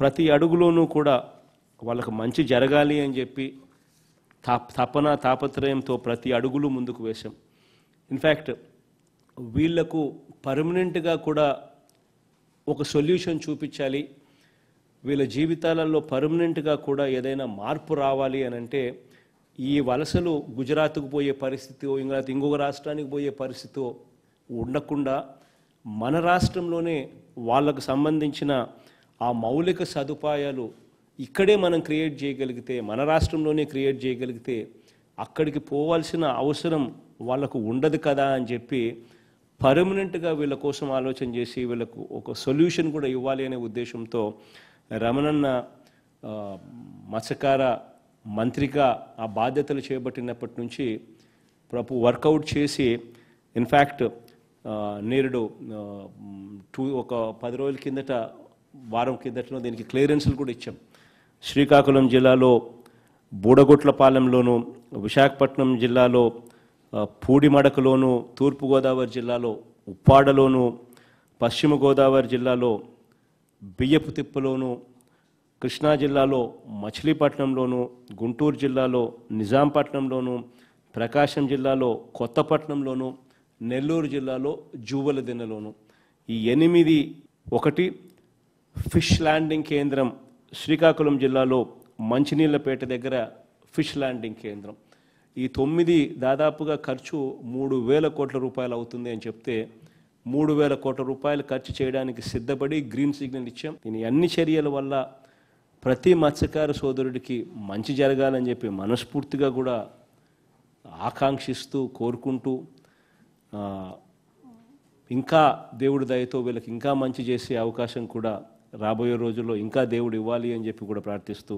ప్రతి అడుగులోనూ కూడా వాళ్ళకు మంచి జరగాలి అని చెప్పి తపన తాపత్రయంతో ప్రతి అడుగులు ముందుకు వేశాం ఇన్ఫ్యాక్ట్ వీళ్లకు పర్మనెంట్గా కూడా ఒక సొల్యూషన్ చూపించాలి వీళ్ళ జీవితాలలో పర్మనెంట్గా కూడా ఏదైనా మార్పు రావాలి అని అంటే ఈ వలసలు గుజరాత్కు పోయే పరిస్థితి ఇంకా ఇంకొక రాష్ట్రానికి పోయే పరిస్థితి ఉండకుండా మన రాష్ట్రంలోనే వాళ్ళకు సంబంధించిన ఆ మౌలిక సదుపాయాలు ఇక్కడే మనం క్రియేట్ చేయగలిగితే మన రాష్ట్రంలోనే క్రియేట్ చేయగలిగితే అక్కడికి పోవాల్సిన అవసరం వాళ్ళకు ఉండదు కదా అని చెప్పి పర్మనెంట్గా వీళ్ళ కోసం ఆలోచన చేసి వీళ్ళకు ఒక సొల్యూషన్ కూడా ఇవ్వాలి అనే ఉద్దేశంతో రమణన్న మత్స్యకార మంత్రిగా ఆ బాధ్యతలు చేపట్టినప్పటి నుంచి ప్రభు వర్కౌట్ చేసి ఇన్ఫ్యాక్ట్ నేరుడు టూ ఒక పది రోజుల కిందట వారం కిందట్లో దీనికి క్లియరెన్సులు కూడా ఇచ్చాం శ్రీకాకుళం జిల్లాలో బూడగుట్లపాలెంలోను విశాఖపట్నం జిల్లాలో పూడిమడకలోను తూర్పుగోదావరి జిల్లాలో ఉప్పాడలోను పశ్చిమ గోదావరి జిల్లాలో బియ్యపు తిప్పలోను కృష్ణా జిల్లాలో మచిలీపట్నంలోను గుంటూరు జిల్లాలో నిజాంపట్నంలోను ప్రకాశం జిల్లాలో కొత్తపట్నంలోను నెల్లూరు జిల్లాలో జూవలదిన్నలోను ఈ ఎనిమిది ఒకటి ఫిష్ ల్యాండింగ్ కేంద్రం శ్రీకాకుళం జిల్లాలో మంచినీళ్ళపేట దగ్గర ఫిష్ ల్యాండింగ్ కేంద్రం ఈ తొమ్మిది దాదాపుగా ఖర్చు మూడు వేల కోట్ల రూపాయలు అవుతుంది అని చెప్తే మూడు వేల కోట్ల రూపాయలు ఖర్చు చేయడానికి సిద్ధపడి గ్రీన్ సిగ్నల్ ఇచ్చాం దీని అన్ని చర్యల వల్ల ప్రతి మత్స్యకార సోదరుడికి మంచి జరగాలని చెప్పి మనస్ఫూర్తిగా కూడా ఆకాంక్షిస్తూ కోరుకుంటూ ఇంకా దేవుడి దయతో వీళ్ళకి ఇంకా మంచి చేసే అవకాశం కూడా రాబోయే రోజుల్లో ఇంకా దేవుడు ఇవ్వాలి అని చెప్పి కూడా ప్రార్థిస్తూ